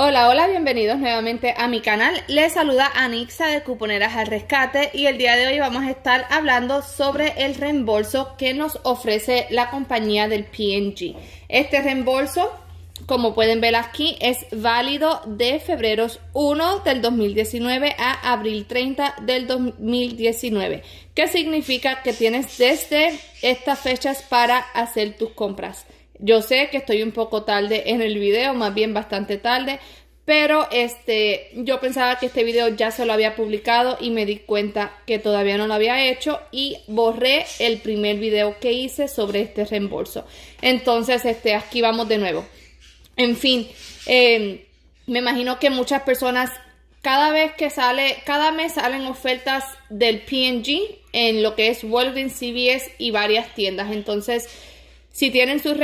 Hola, hola, bienvenidos nuevamente a mi canal. Les saluda Anixa de Cuponeras al Rescate y el día de hoy vamos a estar hablando sobre el reembolso que nos ofrece la compañía del PNG. Este reembolso, como pueden ver aquí, es válido de febrero 1 del 2019 a abril 30 del 2019. ¿Qué significa que tienes desde estas fechas para hacer tus compras? Yo sé que estoy un poco tarde en el video, más bien bastante tarde, pero este, yo pensaba que este video ya se lo había publicado y me di cuenta que todavía no lo había hecho y borré el primer video que hice sobre este reembolso. Entonces, este, aquí vamos de nuevo. En fin, em, me imagino que muchas personas cada vez que sale, cada mes salen ofertas del PNG en lo que es Walgreens, CBS y varias tiendas. Entonces, si tienen sus,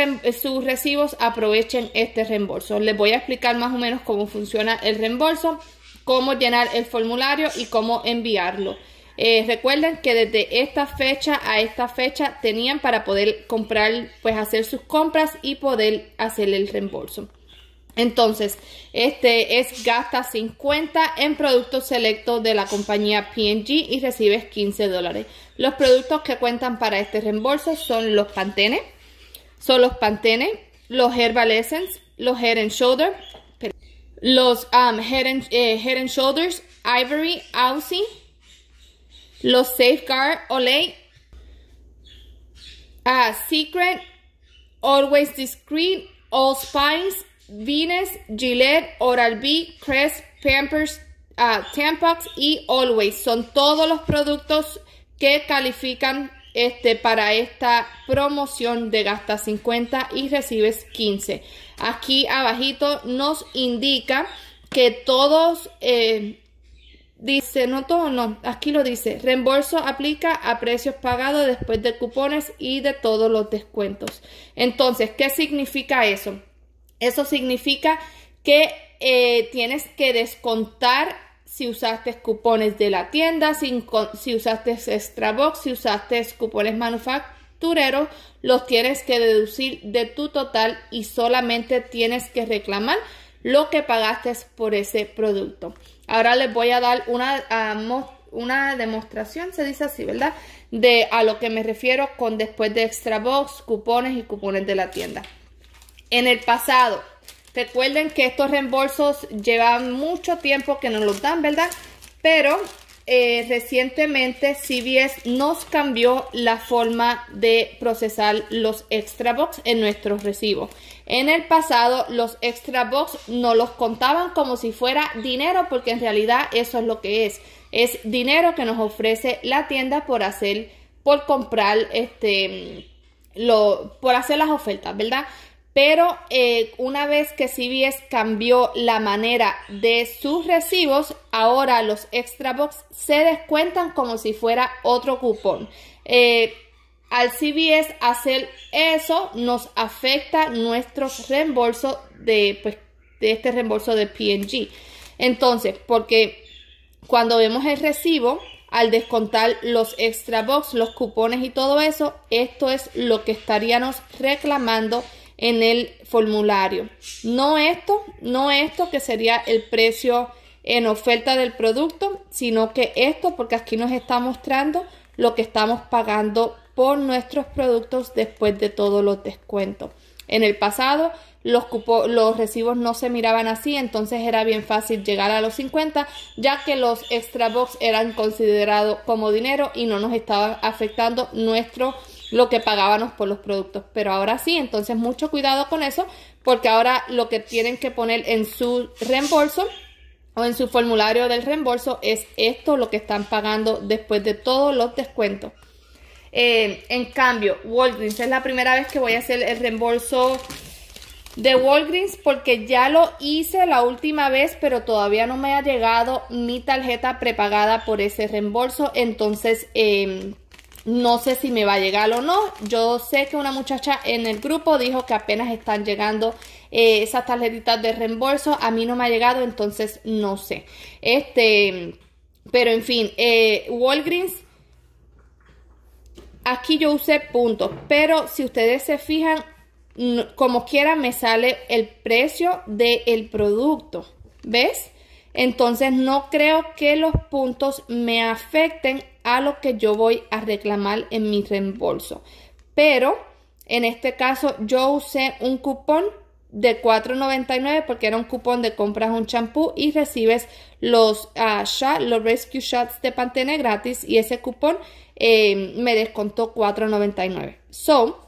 recibos, aprovechen este reembolso. Les voy a explicar más o menos cómo funciona el reembolso, cómo llenar el formulario y cómo enviarlo. Eh, recuerden que desde esta fecha a esta fecha tenían para poder comprar, pues hacer sus compras y poder hacer el reembolso. Entonces, este es gasta 50 en productos selectos de la compañía PG y recibes 15 dólares. Los productos que cuentan para este reembolso son los pantenes son los Pantene, los Herbal Essence, los Head and Shoulder, los um, eh, Head, and, Shoulders, Ivory, Aussie, los Safeguard, Olay, ah, Secret, Always Discreet, All Spines, Venus, Gillette, Oral-B, Crest, Pampers, Tampox ah, Tampax y Always. Son todos los productos que califican este, para esta promoción de gasta 50 y recibes 15. Aquí abajito nos indica que todos, eh, dice, no todo, no, aquí lo dice, reembolso aplica a precios pagados después de cupones y de todos los descuentos. Entonces, ¿qué significa eso? Eso significa que eh, tienes que descontar si usaste cupones de la tienda, si, si usaste ExtraBox, si usaste cupones manufactureros, los tienes que deducir de tu total y solamente tienes que reclamar lo que pagaste por ese producto. Ahora les voy a dar una, una demostración, se dice así, ¿verdad? De a lo que me refiero con después de Extra Box, cupones y cupones de la tienda. En el pasado, Recuerden que estos reembolsos llevan mucho tiempo que nos los dan, ¿verdad? Pero eh, recientemente CBS nos cambió la forma de procesar los extra box en nuestros recibos. En el pasado los extra box no los contaban como si fuera dinero porque en realidad eso es lo que es. Es dinero que nos ofrece la tienda por hacer, por comprar este, lo, por hacer las ofertas, ¿verdad? Pero eh, una vez que CBS cambió la manera de sus recibos, ahora los extra box se descuentan como si fuera otro cupón. Eh, al CBS hacer eso nos afecta nuestro reembolso de, pues, de este reembolso de PNG. Entonces, porque cuando vemos el recibo, al descontar los extra box, los cupones y todo eso, esto es lo que estaríamos reclamando en el formulario. No esto, no esto que sería el precio en oferta del producto, sino que esto porque aquí nos está mostrando lo que estamos pagando por nuestros productos después de todos los descuentos. En el pasado los, cupos, los recibos no se miraban así, entonces era bien fácil llegar a los 50, ya que los extra box eran considerados como dinero y no nos estaban afectando nuestro lo que pagábamos por los productos. Pero ahora sí, entonces mucho cuidado con eso, porque ahora lo que tienen que poner en su reembolso o en su formulario del reembolso es esto lo que están pagando después de todos los descuentos. Eh, en cambio, Walgreens es la primera vez que voy a hacer el reembolso de Walgreens porque ya lo hice la última vez, pero todavía no me ha llegado mi tarjeta prepagada por ese reembolso. Entonces, eh, no sé si me va a llegar o no. Yo sé que una muchacha en el grupo dijo que apenas están llegando eh, esas tarjetitas de reembolso. A mí no me ha llegado, entonces no sé. Este, pero en fin, eh, Walgreens aquí yo usé puntos, pero si ustedes se fijan, como quiera me sale el precio del producto, ¿ves? Entonces no creo que los puntos me afecten a lo que yo voy a reclamar en mi reembolso. Pero en este caso yo usé un cupón de 4.99 porque era un cupón de compras un champú y recibes los ah, los rescue shots de Pantene gratis y ese cupón em, me descontó 4.99. So,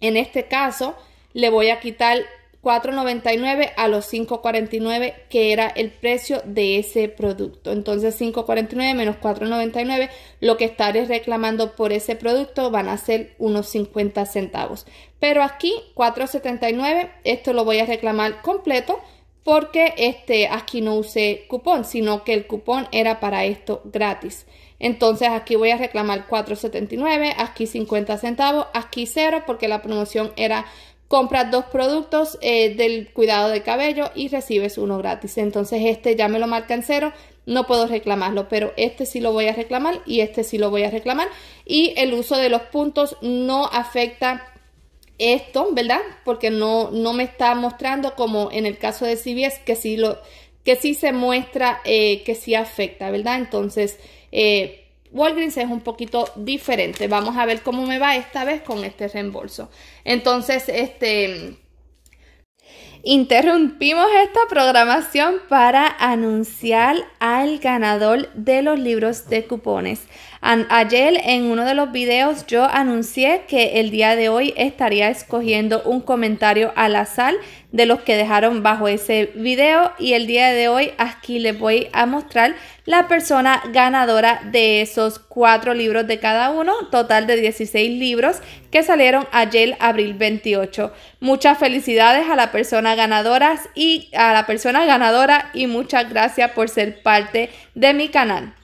en este caso le voy a quitar 4.99 a los 5.49 que era el precio de ese producto. Entonces 5.49 menos 4.99 lo que estaré reclamando por ese producto van a ser unos 50 centavos. Pero aquí 4.79 esto lo voy a reclamar completo porque este aquí no usé cupón, sino que el cupón era para esto gratis. Entonces aquí voy a reclamar 4.79, aquí 50 centavos, aquí cero porque la promoción era compras dos productos eh, del cuidado de cabello y recibes uno gratis. Entonces este ya me lo marca en cero, no puedo reclamarlo, pero este sí lo voy a reclamar y este sí lo voy a reclamar. Y el uso de los puntos no afecta esto, ¿verdad? Porque no, no me está mostrando como en el caso de CBS que sí, lo, que sí se muestra eh, que sí afecta, ¿verdad? Entonces... Eh, Walgreens es un poquito diferente. Vamos a ver cómo me va esta vez con este reembolso. Entonces, este... Interrumpimos esta programación para anunciar al ganador de los libros de cupones ayer en uno de los videos yo anuncié que el día de hoy estaría escogiendo un comentario al azar de los que dejaron bajo ese video y el día de hoy aquí les voy a mostrar la persona ganadora de esos cuatro libros de cada uno, total de 16 libros que salieron ayer abril 28. Muchas felicidades a la persona ganadora y a la persona ganadora y muchas gracias por ser parte de mi canal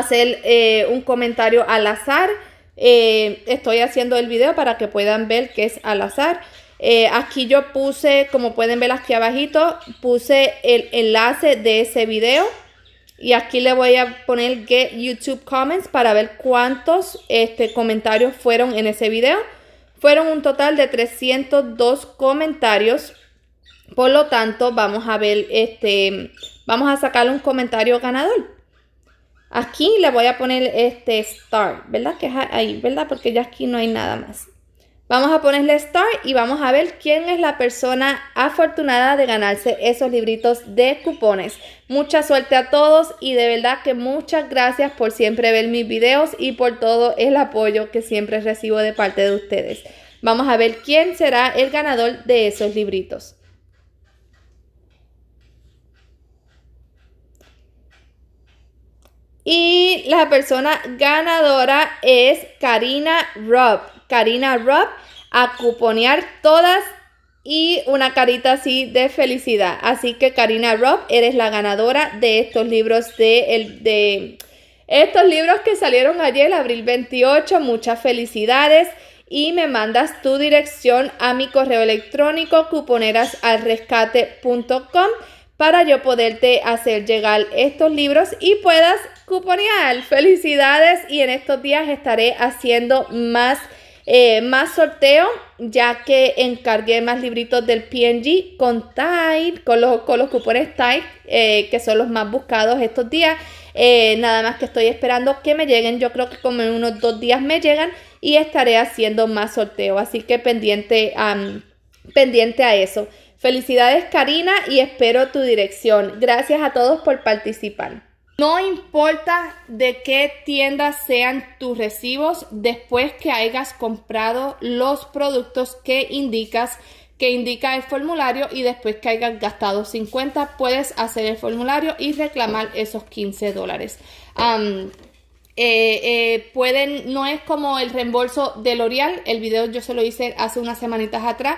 hacer eh, un comentario al azar. Eh, estoy haciendo el video para que puedan ver que es al azar. Eh, aquí yo puse, como pueden ver aquí abajito, puse el enlace de ese video. Y aquí le voy a poner Get YouTube Comments para ver cuántos este, comentarios fueron en ese video. Fueron un total de 302 comentarios. Por lo tanto, vamos a ver, este, vamos a sacar un comentario ganador. Aquí le voy a poner este Star, ¿verdad? Que es ahí, ¿verdad? Porque ya aquí no hay nada más. Vamos a ponerle Star y vamos a ver quién es la persona afortunada de ganarse esos libritos de cupones. Mucha suerte a todos y de verdad que muchas gracias por siempre ver mis videos y por todo el apoyo que siempre recibo de parte de ustedes. Vamos a ver quién será el ganador de esos libritos. Y la persona ganadora es Karina Rob. Karina Rob a cuponear todas y una carita así de felicidad. Así que Karina Rob, eres la ganadora de estos libros de, de estos libros que salieron ayer, abril 28. Muchas felicidades y me mandas tu dirección a mi correo electrónico cuponerasalrescate.com para yo poderte hacer llegar estos libros y puedas cuponear. Felicidades y en estos días estaré haciendo más, eh, más sorteo ya que encargué más libritos del PNG con Tide, con los, con los cupones Tide, eh, que son los más buscados estos días. Eh, nada más que estoy esperando que me lleguen, yo creo que como en unos dos días me llegan y estaré haciendo más sorteo, así que pendiente, pendiente a eso. Felicidades Karina y espero tu dirección. Gracias a todos por participar. No importa de qué tienda sean tus recibos después que hayas comprado los productos que indicas que indica el formulario y después que hayas gastado 50 puedes hacer el formulario y reclamar esos 15 dólares. Eh, eh, pueden, no es como el reembolso de L'Oreal, el video yo se lo hice hace unas semanitas atrás,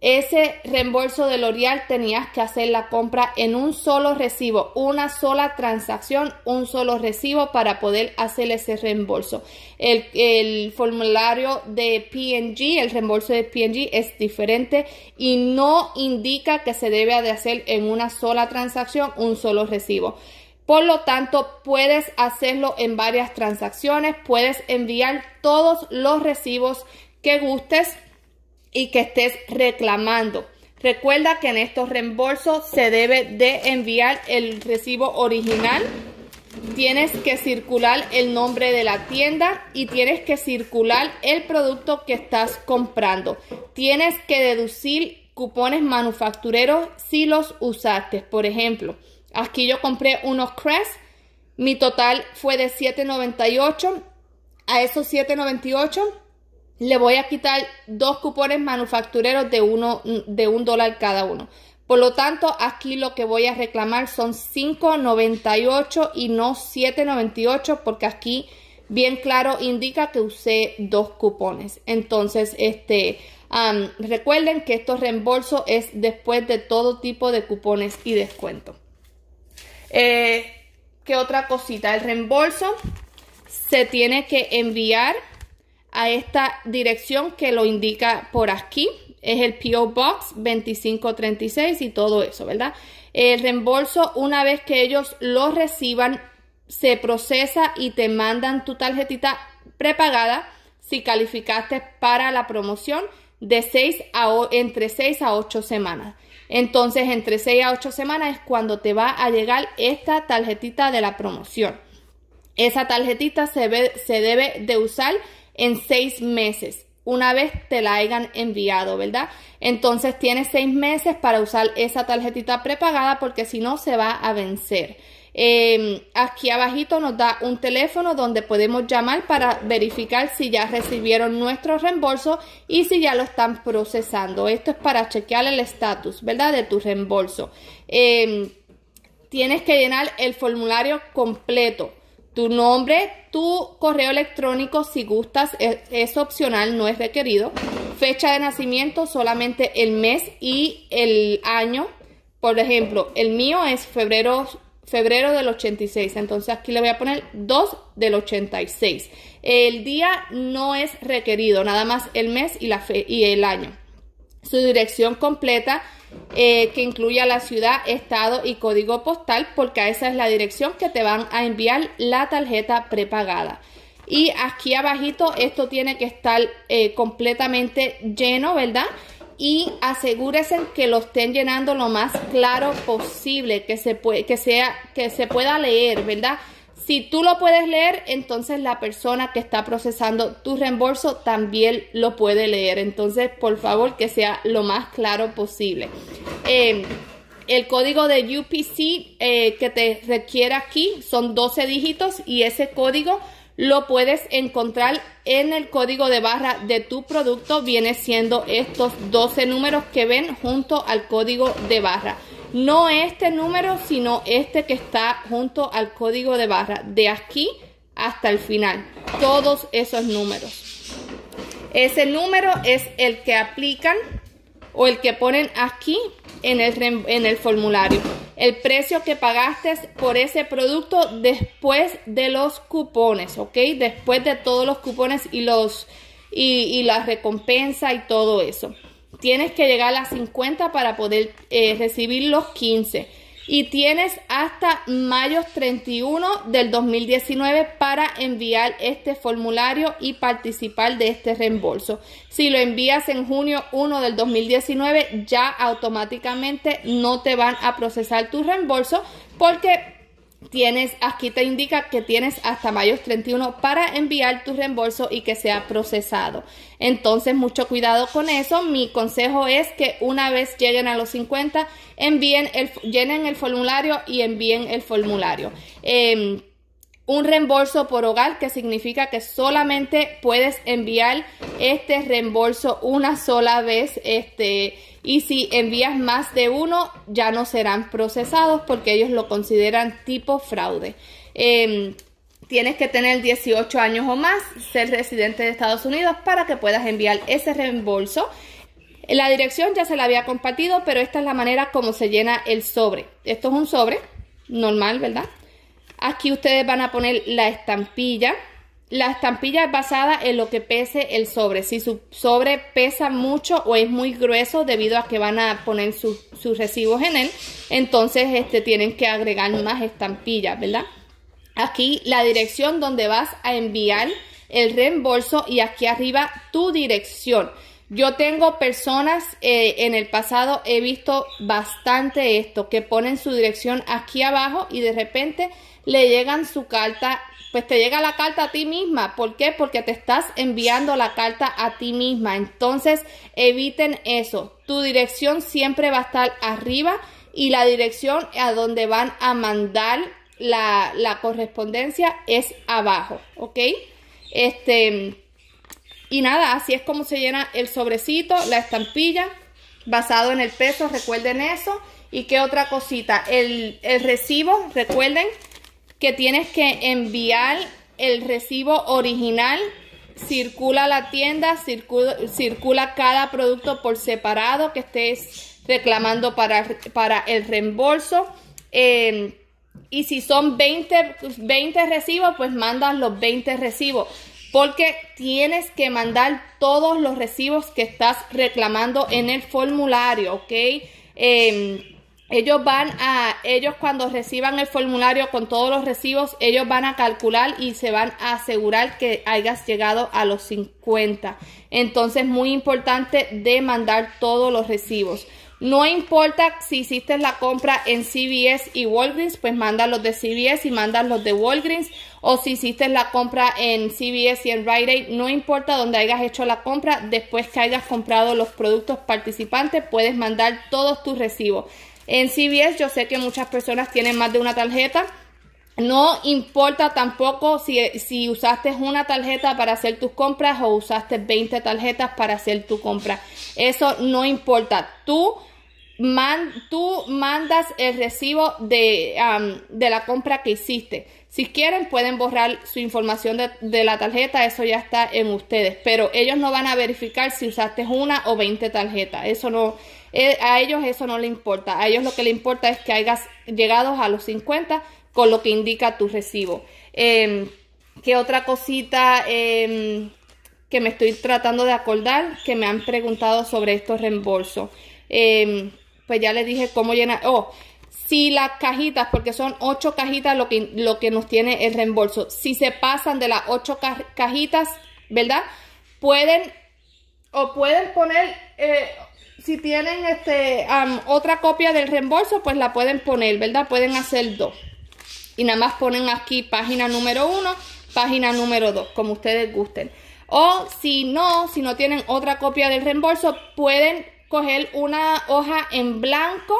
ese reembolso de L'Oreal tenías que hacer la compra en un solo recibo, una sola transacción, un solo recibo para poder hacer ese reembolso. El, formulario de PNG, el reembolso de PNG es diferente y no indica que se debe de hacer en una sola transacción, un solo recibo. Por lo tanto, puedes hacerlo en varias transacciones, puedes enviar todos los recibos que gustes y que estés reclamando. Recuerda que en estos reembolsos se debe de enviar el recibo original. Tienes que circular el nombre de la tienda y tienes que circular el producto que estás comprando. Tienes que deducir cupones manufactureros si los usaste. Por ejemplo, aquí yo compré unos Crest. Mi total fue de $7.98. A esos $7.98 le voy a quitar dos cupones manufactureros de, uno, de un dólar cada uno. Por lo tanto, aquí lo que voy a reclamar son 5.98 y no 7.98 porque aquí bien claro indica que usé dos cupones. Entonces, este, recuerden que estos reembolso es después de todo tipo de cupones y descuento. Eh, ¿Qué otra cosita? El reembolso se tiene que enviar a esta dirección que lo indica por aquí. Es el PO Box 2536 y todo eso, ¿verdad? El reembolso, una vez que ellos lo reciban, se procesa y te mandan tu tarjetita prepagada si calificaste para la promoción de 6 a, entre 6 a 8 semanas. Entonces, entre 6 a 8 semanas es cuando te va a llegar esta tarjetita de la promoción. Esa tarjetita se, ve, se debe de usar en seis meses, una vez te la hayan enviado, ¿verdad? Entonces tienes seis meses para usar esa tarjetita prepagada porque si no se va a vencer. Em, aquí abajito nos da un teléfono donde podemos llamar para verificar si ya recibieron nuestro reembolso y si ya lo están procesando. Esto es para chequear el estatus, ¿verdad? De tu reembolso. Em, tienes que llenar el formulario completo tu nombre, tu correo electrónico si gustas, es, opcional, no es requerido. Fecha de nacimiento, solamente el mes y el año. Por ejemplo, el mío es febrero, febrero del 86, entonces aquí le voy a poner 2 del 86. El día no es requerido, nada más el mes y, la fe, y el año su dirección completa eh, que incluya la ciudad, estado y código postal, porque esa es la dirección que te van a enviar la tarjeta prepagada. Y aquí abajito esto tiene que estar eh, completamente lleno, ¿verdad? Y asegúrese que lo estén llenando lo más claro posible, que se, que, sea, que se pueda leer, ¿verdad? Si tú lo puedes leer, entonces la persona que está procesando tu reembolso también lo puede leer. Entonces, por favor, que sea lo más claro posible. Em, el código de UPC eh, que te requiere aquí son 12 dígitos y ese código lo puedes encontrar en el código de barra de tu producto. Viene siendo estos 12 números que ven junto al código de barra. No este número, sino este que está junto al código de barra, de aquí hasta el final. Todos esos números. Ese número es el que aplican o el que ponen aquí en el, en el formulario. El precio que pagaste por ese producto después de los cupones, ¿ok? Después de todos los cupones y, los, y, y la recompensa y todo eso tienes que llegar a 50 para poder eh, recibir los 15. Y tienes hasta mayo 31 del 2019 para enviar este formulario y participar de este reembolso. Si lo envías en junio 1 del 2019, ya automáticamente no te van a procesar tu reembolso porque tienes, aquí te indica que tienes hasta mayo 31 para enviar tu reembolso y que sea procesado. Entonces, mucho cuidado con eso. Mi consejo es que una vez lleguen a los 50, envíen el, llenen el formulario y envíen el formulario. Em, un reembolso por hogar, que significa que solamente puedes enviar este reembolso una sola vez. Este, y si envías más de uno, ya no serán procesados porque ellos lo consideran tipo fraude. Em, tienes que tener 18 años o más, ser residente de Estados Unidos para que puedas enviar ese reembolso. La dirección ya se la había compartido, pero esta es la manera como se llena el sobre. Esto es un sobre normal, ¿verdad? Aquí ustedes van a poner la estampilla la estampilla es basada en lo que pese el sobre. Si su sobre pesa mucho o es muy grueso debido a que van a poner sus, recibos en él, entonces este, tienen que agregar más estampillas, ¿verdad? Aquí la dirección donde vas a enviar el reembolso y aquí arriba tu dirección. Yo tengo personas eh, en el pasado, he visto bastante esto, que ponen su dirección aquí abajo y de repente le llegan su carta pues te llega la carta a ti misma. ¿Por qué? Porque te estás enviando la carta a ti misma. Entonces, eviten eso. Tu dirección siempre va a estar arriba y la dirección a donde van a mandar la, la correspondencia es abajo, ¿ok? Este, y nada, así es como se llena el sobrecito, la estampilla, basado en el peso, recuerden eso. ¿Y qué otra cosita? El, el recibo, recuerden que tienes que enviar el recibo original, circula la tienda, circula, circula cada producto por separado que estés reclamando para, para el reembolso. Eh, y si son 20, 20 recibos, pues mandas los 20 recibos. Porque tienes que mandar todos los recibos que estás reclamando en el formulario, ¿ok? Eh, ellos van a, ellos cuando reciban el formulario con todos los recibos, ellos van a calcular y se van a asegurar que hayas llegado a los 50. Entonces, muy importante de mandar todos los recibos. No importa si hiciste la compra en CVS y Walgreens, pues mandas los de CVS y mandas los de Walgreens. O si hiciste la compra en CVS y en Rite Aid, no importa donde hayas hecho la compra, después que hayas comprado los productos participantes, puedes mandar todos tus recibos. En CVS yo sé que muchas personas tienen más de una tarjeta. No importa tampoco si, usaste una tarjeta para hacer tus compras o usaste 20 tarjetas para hacer tu compra. Eso no importa. Tú, mandas el recibo de, la compra que hiciste. Si quieren pueden borrar su información de, de la tarjeta. Eso ya está en ustedes. Pero ellos no van a verificar si usaste una o 20 tarjetas. Eso no, eh, a ellos eso no le importa. A ellos lo que le importa es que hayas llegado a los 50 con lo que indica tu recibo. Em, ¿Qué otra cosita em, que me estoy tratando de acordar que me han preguntado sobre estos reembolsos? Em, pues ya les dije cómo llenar. Oh, si las cajitas, porque son ocho cajitas lo que, lo que nos tiene el reembolso, si se pasan de las ocho cajitas, ¿verdad? Pueden o pueden poner eh, si tienen este, otra copia del reembolso, pues la pueden poner, ¿verdad? Pueden hacer dos. Y nada más ponen aquí página número uno, página número dos, como ustedes gusten. O si no, si no tienen otra copia del reembolso, pueden coger una hoja en blanco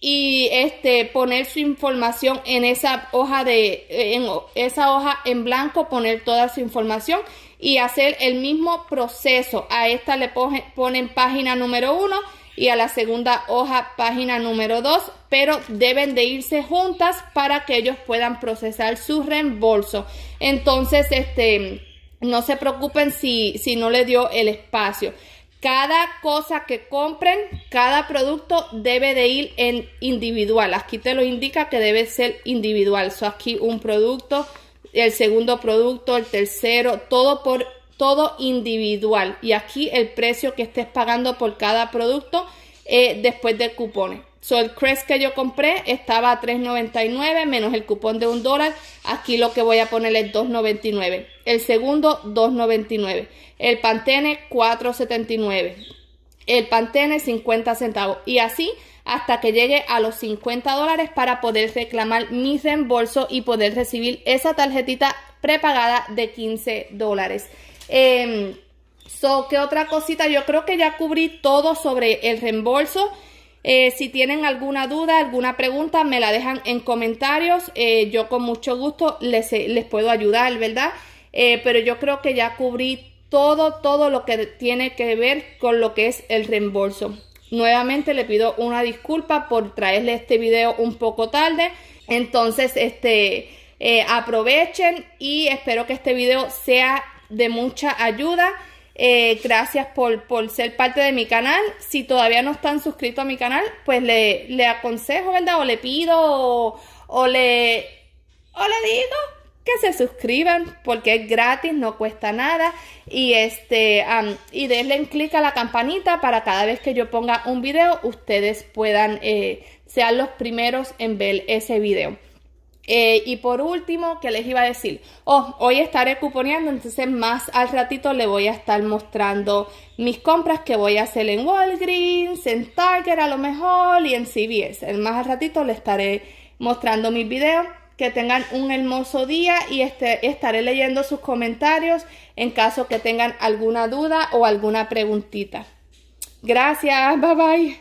y este poner su información en esa hoja de en esa hoja en blanco, poner toda su información y hacer el mismo proceso. A esta le ponen página número uno. y a la segunda hoja página número 2, pero deben de irse juntas para que ellos puedan procesar su reembolso. Entonces, este, no se preocupen si, si no le dio el espacio. Cada cosa que compren, cada producto debe de ir en individual. Aquí te lo indica que debe ser individual. So, aquí un producto, el segundo producto, el tercero, todo por todo individual. Y aquí el precio que estés pagando por cada producto eh, después del cupón. So, el Crest que yo compré estaba a $3.99 menos el cupón de un dólar. Aquí lo que voy a poner es $2.99. El segundo, $2.99. El Pantene, $4.79. El Pantene, 50 centavos. Y así hasta que llegue a los 50 dólares para poder reclamar mi reembolso y poder recibir esa tarjetita prepagada de 15 dólares. Em, so, ¿qué otra cosita? Yo creo que ya cubrí todo sobre el reembolso. Eh, si tienen alguna duda, alguna pregunta, me la dejan en comentarios. Eh, yo con mucho gusto les, puedo ayudar, ¿verdad? Eh, pero yo creo que ya cubrí todo, todo lo que tiene que ver con lo que es el reembolso. Nuevamente le pido una disculpa por traerle este video un poco tarde. Entonces, este, eh, aprovechen y espero que este video sea de mucha ayuda. Eh, gracias por, ser parte de mi canal. Si todavía no están suscritos a mi canal, pues le, aconsejo, ¿verdad? O le pido o, le... O le digo que se suscriban porque es gratis, no cuesta nada y este y denle clic a la campanita para cada vez que yo ponga un video ustedes puedan eh, sean los primeros en ver ese video. Eh, y por último, que les iba a decir, oh, hoy estaré cuponeando, entonces más al ratito le voy a estar mostrando mis compras que voy a hacer en Walgreens, en Target a lo mejor y en CVS. Más al ratito le estaré mostrando mis videos que tengan un hermoso día y este, estaré leyendo sus comentarios en caso que tengan alguna duda o alguna preguntita. Gracias, bye bye.